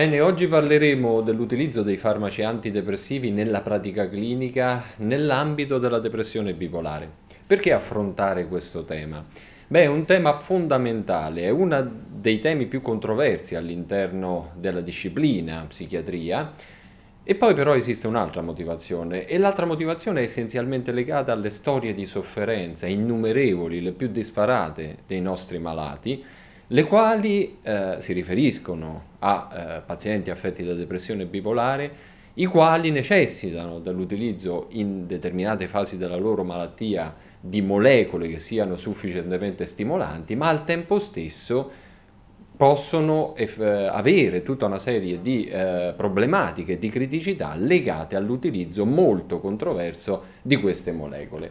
Bene, oggi parleremo dell'utilizzo dei farmaci antidepressivi nella pratica clinica nell'ambito della depressione bipolare. Perché affrontare questo tema? Beh, è un tema fondamentale, è uno dei temi più controversi all'interno della disciplina psichiatria. E poi però esiste un'altra motivazione e l'altra motivazione è essenzialmente legata alle storie di sofferenza innumerevoli, le più disparate dei nostri malati, le quali eh, si riferiscono a eh, pazienti affetti da depressione bipolare, i quali necessitano dall'utilizzo in determinate fasi della loro malattia di molecole che siano sufficientemente stimolanti, ma al tempo stesso possono eh, avere tutta una serie di eh, problematiche, di criticità legate all'utilizzo molto controverso di queste molecole.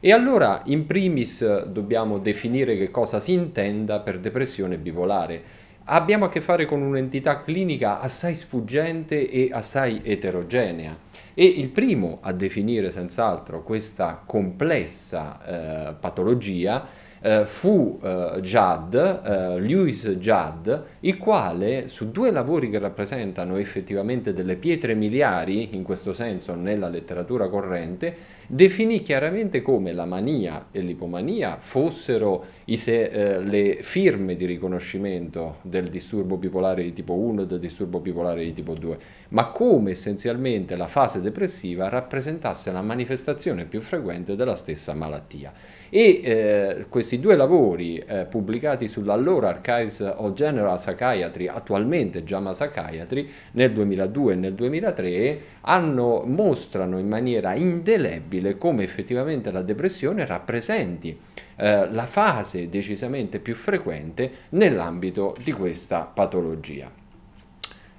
E allora in primis dobbiamo definire che cosa si intenda per depressione bipolare. Abbiamo a che fare con un'entità clinica assai sfuggente e assai eterogenea e il primo a definire senz'altro questa complessa eh, patologia eh, fu eh, Judd, eh, Lewis Judd, il quale su due lavori che rappresentano effettivamente delle pietre miliari, in questo senso nella letteratura corrente, definì chiaramente come la mania e l'ipomania fossero eh, le firme di riconoscimento del disturbo bipolare di tipo 1 e del disturbo bipolare di tipo 2, ma come essenzialmente la fase depressiva rappresentasse la manifestazione più frequente della stessa malattia. E eh, questi due lavori eh, pubblicati sull'allora Archives of General Psychiatry, attualmente JAMA Psychiatry, nel 2002 e nel 2003, hanno, mostrano in maniera indelebile come effettivamente la depressione rappresenti eh, la fase decisamente più frequente nell'ambito di questa patologia.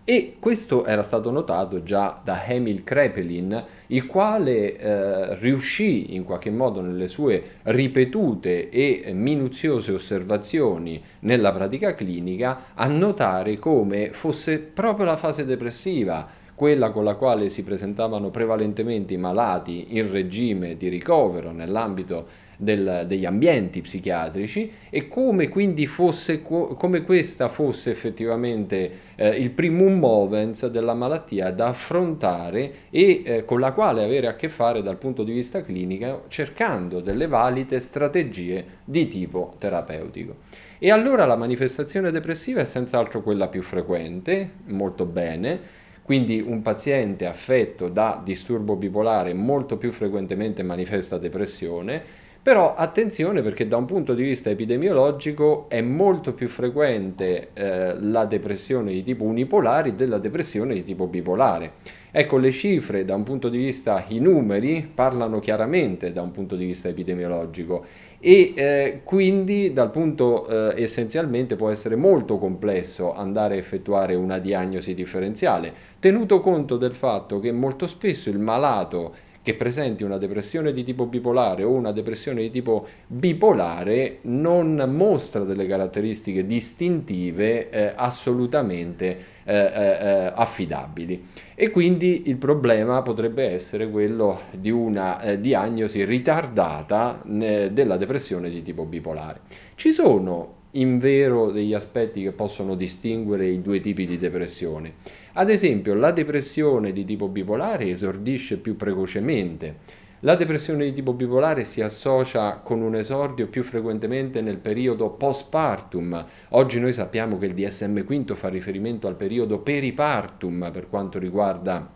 E questo era stato notato già da Emil Krepelin, il quale eh, riuscì in qualche modo nelle sue ripetute e minuziose osservazioni nella pratica clinica a notare come fosse proprio la fase depressiva quella con la quale si presentavano prevalentemente i malati in regime di ricovero nell'ambito del, degli ambienti psichiatrici e come quindi fosse, come questa fosse effettivamente eh, il primum movens della malattia da affrontare e eh, con la quale avere a che fare dal punto di vista clinico cercando delle valide strategie di tipo terapeutico. E allora la manifestazione depressiva è senz'altro quella più frequente, molto bene, quindi un paziente affetto da disturbo bipolare molto più frequentemente manifesta depressione però attenzione perché da un punto di vista epidemiologico è molto più frequente eh, la depressione di tipo unipolare della depressione di tipo bipolare. Ecco, le cifre da un punto di vista, i numeri parlano chiaramente da un punto di vista epidemiologico e eh, quindi dal punto eh, essenzialmente può essere molto complesso andare a effettuare una diagnosi differenziale, tenuto conto del fatto che molto spesso il malato che presenti una depressione di tipo bipolare o una depressione di tipo bipolare non mostra delle caratteristiche distintive eh, assolutamente eh, eh, eh affidabili e quindi il problema potrebbe essere quello di una eh, diagnosi ritardata eh, della depressione di tipo bipolare. Ci sono in vero degli aspetti che possono distinguere i due tipi di depressione. Ad esempio, la depressione di tipo bipolare esordisce più precocemente. La depressione di tipo bipolare si associa con un esordio più frequentemente nel periodo postpartum. Oggi noi sappiamo che il DSM V fa riferimento al periodo peripartum per quanto riguarda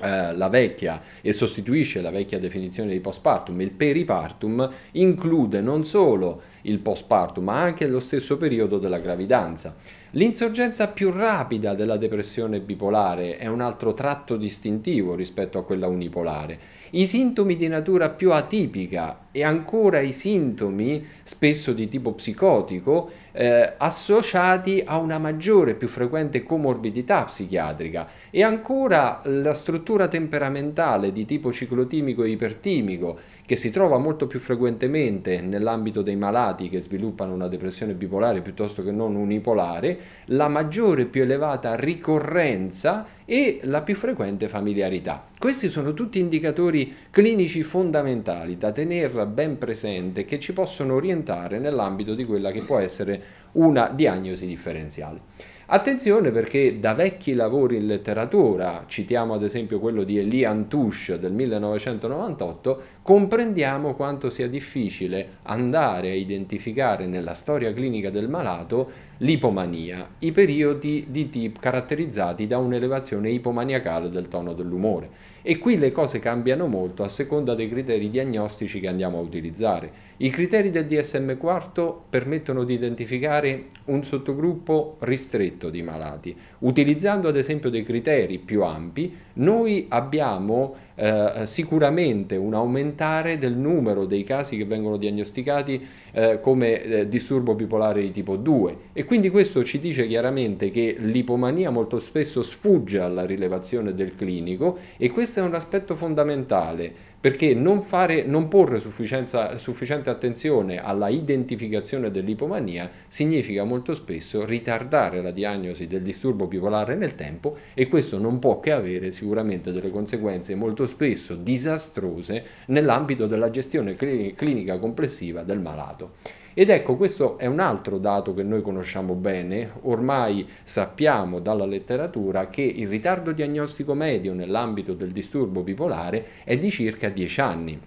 eh, la vecchia e sostituisce la vecchia definizione di postpartum, il peripartum include non solo il postpartum ma anche lo stesso periodo della gravidanza. L'insorgenza più rapida della depressione bipolare è un altro tratto distintivo rispetto a quella unipolare. I sintomi di natura più atipica e ancora i sintomi spesso di tipo psicotico eh, associati a una maggiore e più frequente comorbidità psichiatrica e ancora la struttura temperamentale di tipo ciclotimico e ipertimico che si trova molto più frequentemente nell'ambito dei malati che sviluppano una depressione bipolare piuttosto che non unipolare, la maggiore e più elevata ricorrenza e la più frequente familiarità. Questi sono tutti indicatori clinici fondamentali da tenere ben presente che ci possono orientare nell'ambito di quella che può essere una diagnosi differenziale. Attenzione perché da vecchi lavori in letteratura, citiamo ad esempio quello di Elie Antouche del 1998, comprendiamo quanto sia difficile andare a identificare nella storia clinica del malato l'ipomania, i periodi di TIP caratterizzati da un'elevazione ipomaniacale del tono dell'umore. E qui le cose cambiano molto a seconda dei criteri diagnostici che andiamo a utilizzare. I criteri del DSM-4 permettono di identificare un sottogruppo ristretto di malati. Utilizzando ad esempio dei criteri più ampi, noi abbiamo eh, sicuramente un aumentare del numero dei casi che vengono diagnosticati eh, come eh, disturbo bipolare di tipo 2 e quindi questo ci dice chiaramente che l'ipomania molto spesso sfugge alla rilevazione del clinico e questo è un aspetto fondamentale perché non, fare, non porre sufficiente attenzione alla identificazione dell'ipomania significa molto spesso ritardare la diagnosi del disturbo bipolare nel tempo e questo non può che avere sicuramente delle conseguenze molto spesso disastrose nell'ambito della gestione clinica complessiva del malato fatto. Ed ecco, questo è un altro dato che noi conosciamo bene, ormai sappiamo dalla letteratura che il ritardo diagnostico medio nell'ambito del disturbo bipolare è di circa 10 anni.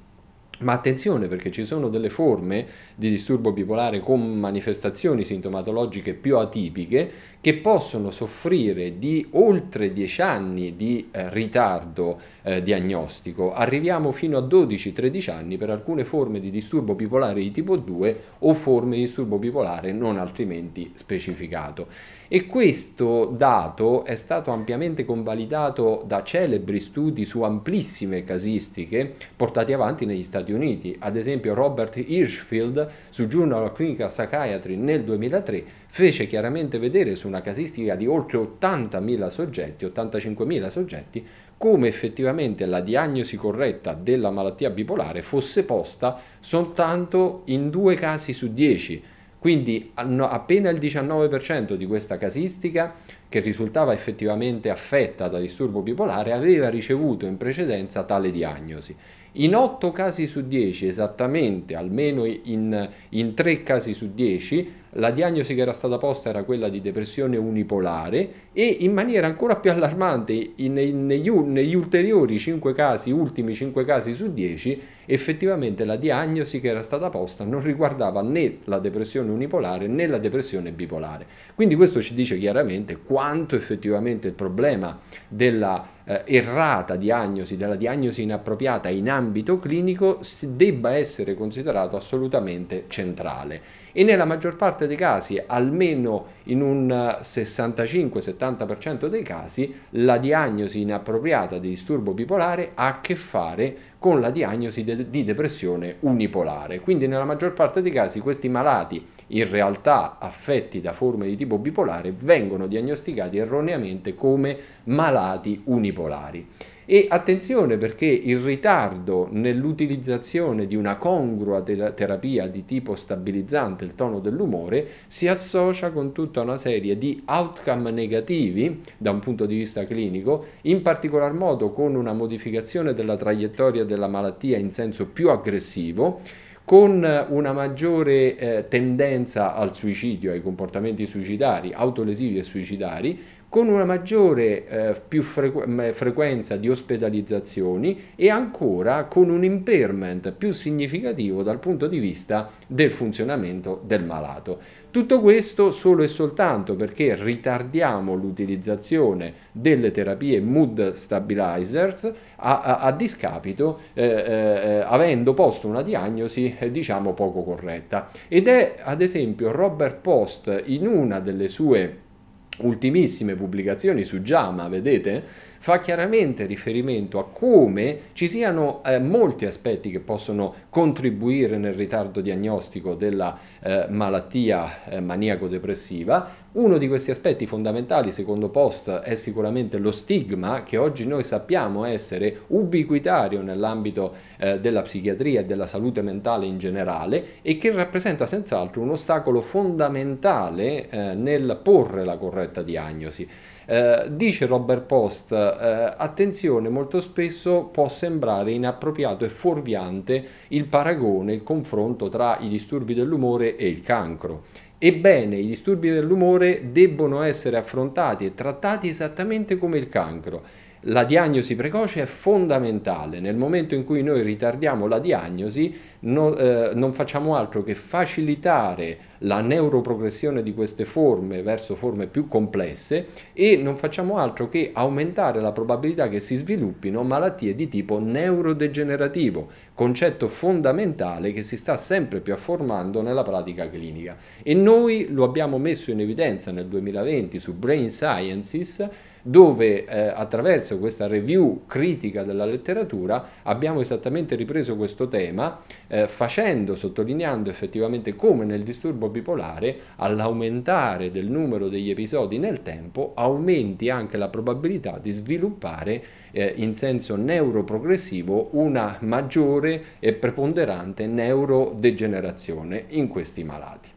Ma attenzione perché ci sono delle forme di disturbo bipolare con manifestazioni sintomatologiche più atipiche che possono soffrire di oltre 10 anni di eh, ritardo eh, diagnostico. Arriviamo fino a 12-13 anni per alcune forme di disturbo bipolare di tipo 2 o forme di disturbo bipolare non altrimenti specificato. E questo dato è stato ampiamente convalidato da celebri studi su amplissime casistiche portati avanti negli Stati Uniti. Ad esempio Robert Hirschfield su Journal of Clinical Psychiatry nel 2003 fece chiaramente vedere su una casistica di oltre 80.000 soggetti, 85.000 soggetti, come effettivamente la diagnosi corretta della malattia bipolare fosse posta soltanto in due casi su 10 quindi appena il 19% di questa casistica, che risultava effettivamente affetta da disturbo bipolare, aveva ricevuto in precedenza tale diagnosi. In 8 casi su 10, esattamente, almeno in, in 3 casi su 10, la diagnosi che era stata posta era quella di depressione unipolare e in maniera ancora più allarmante in, in, negli, negli ulteriori 5 casi, ultimi 5 casi su 10, effettivamente la diagnosi che era stata posta non riguardava né la depressione unipolare né la depressione bipolare. Quindi questo ci dice chiaramente quanto effettivamente il problema della eh, errata diagnosi, della diagnosi inappropriata in ambito clinico debba essere considerato assolutamente centrale e nella maggior parte dei casi, almeno in un 65-70% dei casi, la diagnosi inappropriata di disturbo bipolare ha a che fare con la diagnosi de di depressione unipolare. Quindi nella maggior parte dei casi questi malati, in realtà affetti da forme di tipo bipolare, vengono diagnosticati erroneamente come malati unipolari. E attenzione perché il ritardo nell'utilizzazione di una congrua terapia di tipo stabilizzante il tono dell'umore si associa con tutta una serie di outcome negativi da un punto di vista clinico, in particolar modo con una modificazione della traiettoria della malattia in senso più aggressivo con una maggiore eh, tendenza al suicidio, ai comportamenti suicidari, autolesivi e suicidari, con una maggiore eh, più frequ- frequenza di ospedalizzazioni e ancora con un impairment più significativo dal punto di vista del funzionamento del malato. Tutto questo solo e soltanto perché ritardiamo l'utilizzazione delle terapie mood stabilizers a, a, a discapito, eh, eh, eh avendo posto una diagnosi eh, diciamo poco corretta. Ed è ad esempio Robert Post in una delle sue ultimissime pubblicazioni su JAMA, vedete, fa chiaramente riferimento a come ci siano eh, molti aspetti che possono contribuire nel ritardo diagnostico della eh, malattia eh, maniaco-depressiva, uno di questi aspetti fondamentali, secondo Post, è sicuramente lo stigma che oggi noi sappiamo essere ubiquitario nell'ambito eh, della psichiatria e della salute mentale in generale e che rappresenta senz'altro un ostacolo fondamentale eh, nel porre la corretta diagnosi. Eh, dice Robert Post, eh, attenzione, molto spesso può sembrare inappropriato e fuorviante il paragone, il confronto tra i disturbi dell'umore e il cancro. Ebbene, i disturbi dell'umore debbono essere affrontati e trattati esattamente come il cancro la diagnosi precoce è fondamentale, nel momento in cui noi ritardiamo la diagnosi no, eh, non facciamo altro che facilitare la neuroprogressione di queste forme verso forme più complesse e non facciamo altro che aumentare la probabilità che si sviluppino malattie di tipo neurodegenerativo, concetto fondamentale che si sta sempre più afformando nella pratica clinica. E noi lo abbiamo messo in evidenza nel 2020 su Brain Sciences dove eh, attraverso questa review critica della letteratura abbiamo esattamente ripreso questo tema eh, facendo, sottolineando effettivamente come nel disturbo bipolare all'aumentare del numero degli episodi nel tempo aumenti anche la probabilità di sviluppare eh, in senso neuroprogressivo una maggiore e preponderante neurodegenerazione in questi malati.